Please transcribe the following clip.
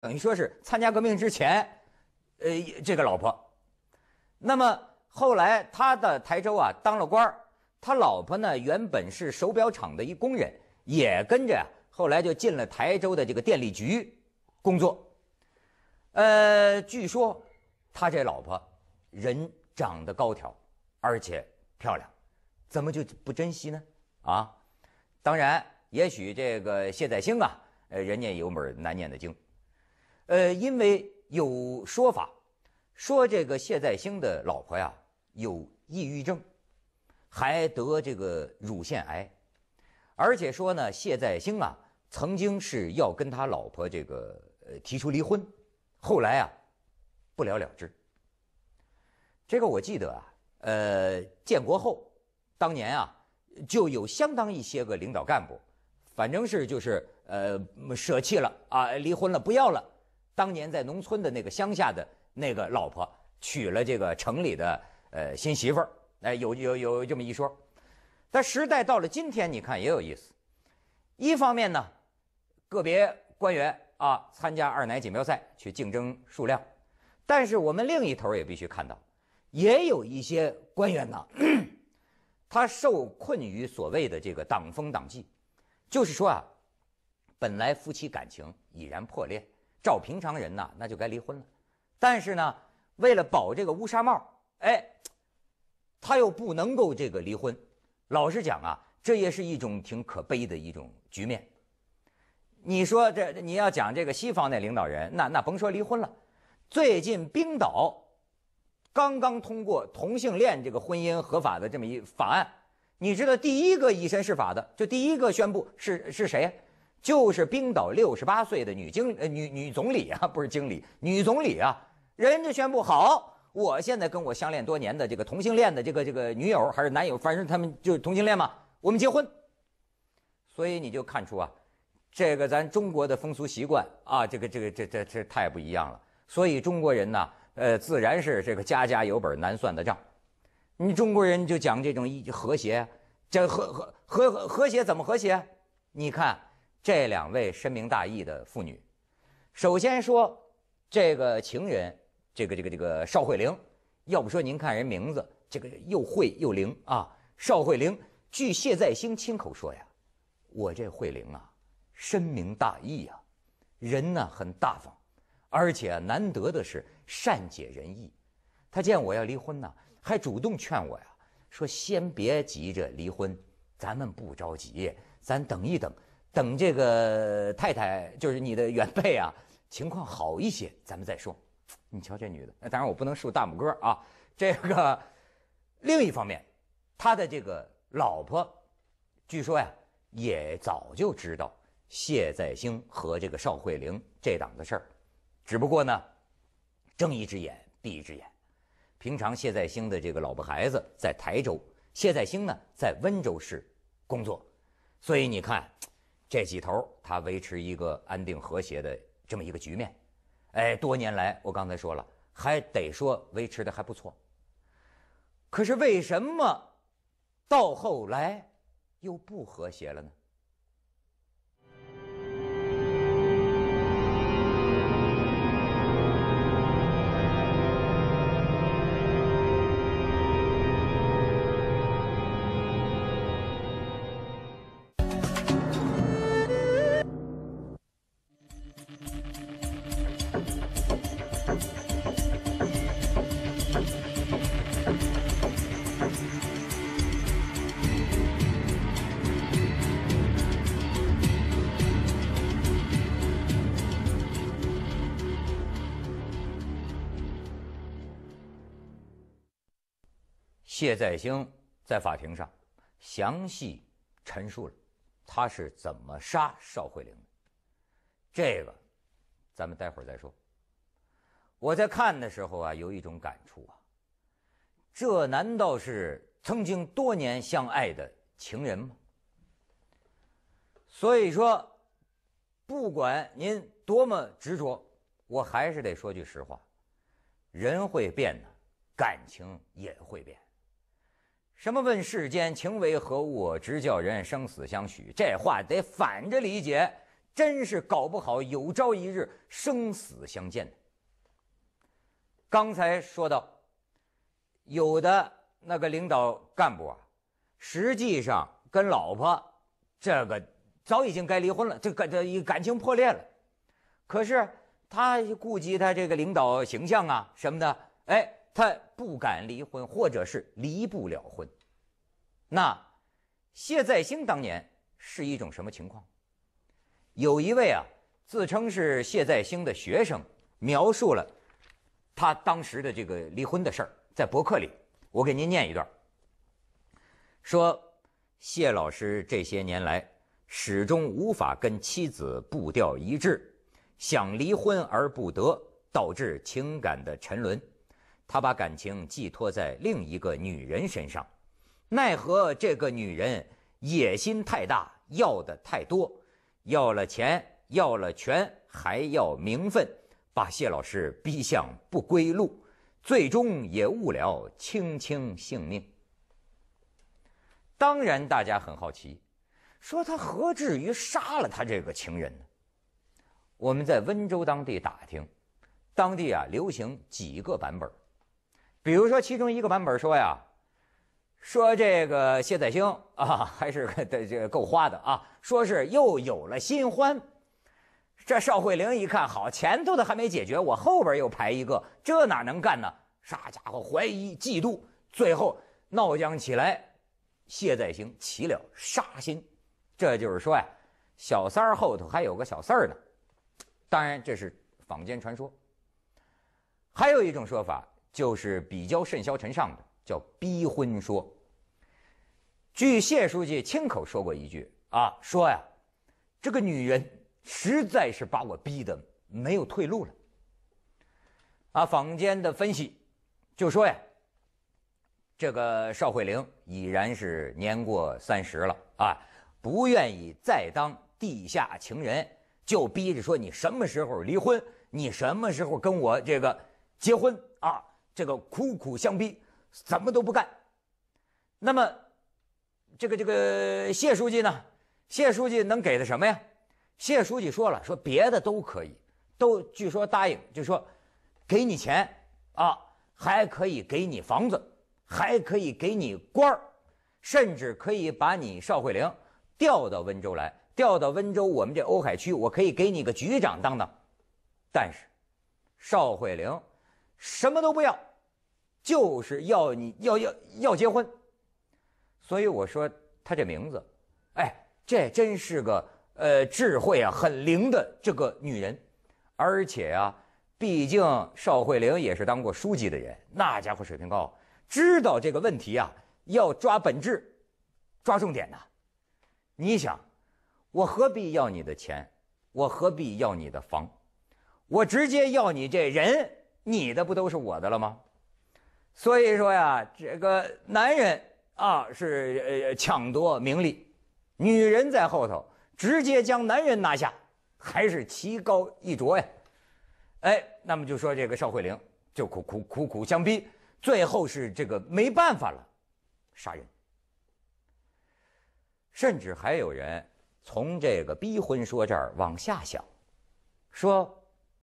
等于说是参加革命之前，呃，这个老婆。那么后来他到台州啊当了官他老婆呢原本是手表厂的一工人，也跟着后来就进了台州的这个电力局工作。呃，据说他这老婆人长得高挑，而且漂亮，怎么就不珍惜呢？啊，当然，也许这个谢再兴啊，呃，人家有本难念的经。呃，因为有说法，说这个谢再兴的老婆呀有抑郁症，还得这个乳腺癌，而且说呢，谢再兴啊曾经是要跟他老婆这个呃提出离婚，后来啊不了了之。这个我记得啊，呃，建国后当年啊就有相当一些个领导干部，反正是就是呃舍弃了啊离婚了不要了。当年在农村的那个乡下的那个老婆娶了这个城里的呃新媳妇儿，哎，有有有这么一说。但时代到了今天，你看也有意思。一方面呢，个别官员啊参加二奶锦标赛去竞争数量；但是我们另一头也必须看到，也有一些官员呢，他受困于所谓的这个党风党纪，就是说啊，本来夫妻感情已然破裂。照平常人呐，那就该离婚了。但是呢，为了保这个乌纱帽，哎，他又不能够这个离婚。老实讲啊，这也是一种挺可悲的一种局面。你说这你要讲这个西方的领导人，那那甭说离婚了，最近冰岛刚刚通过同性恋这个婚姻合法的这么一法案，你知道第一个以身试法的就第一个宣布是是谁？就是冰岛六十八岁的女经呃女女总理啊，不是经理，女总理啊，人家宣布好，我现在跟我相恋多年的这个同性恋的这个这个女友还是男友，反正他们就是同性恋嘛，我们结婚。所以你就看出啊，这个咱中国的风俗习惯啊，这个这个这这这太不一样了。所以中国人呢，呃，自然是这个家家有本难算的账。你中国人就讲这种一和谐，这和和和和谐怎么和谐？你看。这两位深明大义的妇女，首先说这个情人，这个这个这个邵慧玲，要不说您看人名字，这个又慧又灵啊。邵慧玲，据谢再兴亲口说呀，我这慧玲啊，深明大义呀，人呢很大方，而且难得的是善解人意。他见我要离婚呢，还主动劝我呀，说先别急着离婚，咱们不着急，咱等一等。等这个太太，就是你的原配啊，情况好一些，咱们再说。你瞧这女的，当然我不能竖大拇哥啊。这个另一方面，他的这个老婆，据说呀也早就知道谢再兴和这个邵慧玲这档子事儿，只不过呢，睁一只眼闭一只眼。平常谢再兴的这个老婆孩子在台州，谢再兴呢在温州市工作，所以你看。这几头儿，它维持一个安定和谐的这么一个局面，哎，多年来我刚才说了，还得说维持的还不错。可是为什么到后来又不和谐了呢？谢再兴在法庭上详细陈述了他是怎么杀邵慧玲的，这个咱们待会儿再说。我在看的时候啊，有一种感触啊，这难道是曾经多年相爱的情人吗？所以说，不管您多么执着，我还是得说句实话，人会变的，感情也会变。什么问世间情为何物，直叫人生死相许？这话得反着理解，真是搞不好有朝一日生死相见的。刚才说到，有的那个领导干部啊，实际上跟老婆这个早已经该离婚了，这感这一感情破裂了，可是他顾及他这个领导形象啊什么的，哎。他不敢离婚，或者是离不了婚。那谢再兴当年是一种什么情况？有一位啊自称是谢再兴的学生，描述了他当时的这个离婚的事儿，在博客里，我给您念一段。说谢老师这些年来始终无法跟妻子步调一致，想离婚而不得，导致情感的沉沦。他把感情寄托在另一个女人身上，奈何这个女人野心太大，要的太多，要了钱，要了权，还要名分，把谢老师逼向不归路，最终也误了青青性命。当然，大家很好奇，说他何至于杀了他这个情人呢？我们在温州当地打听，当地啊流行几个版本比如说，其中一个版本说呀，说这个谢再兴啊，还是这这够花的啊，说是又有了新欢。这邵慧玲一看，好，前头的还没解决，我后边又排一个，这哪能干呢？啥家伙，怀疑、嫉妒，最后闹僵起来。谢再兴起了杀心，这就是说呀，小三儿后头还有个小三儿呢。当然，这是坊间传说。还有一种说法。就是比较甚嚣尘上的叫逼婚说。据谢书记亲口说过一句啊，说呀，这个女人实在是把我逼得没有退路了。啊，坊间的分析就说呀，这个邵慧玲已然是年过三十了啊，不愿意再当地下情人，就逼着说你什么时候离婚，你什么时候跟我这个结婚啊。这个苦苦相逼，怎么都不干。那么，这个这个谢书记呢？谢书记能给的什么呀？谢书记说了，说别的都可以，都据说答应，就说给你钱啊，还可以给你房子，还可以给你官甚至可以把你邵慧玲调到温州来，调到温州我们这瓯海区，我可以给你个局长当当。但是，邵慧玲。什么都不要，就是要你要要要结婚。所以我说她这名字，哎，这真是个呃智慧啊，很灵的这个女人。而且啊，毕竟邵慧玲也是当过书记的人，那家伙水平高，知道这个问题啊，要抓本质，抓重点呐。你想，我何必要你的钱？我何必要你的房？我直接要你这人。你的不都是我的了吗？所以说呀，这个男人啊是呃抢夺名利，女人在后头直接将男人拿下，还是棋高一着呀？哎，那么就说这个邵慧玲就苦苦苦苦相逼，最后是这个没办法了，杀人，甚至还有人从这个逼婚说这儿往下想，说。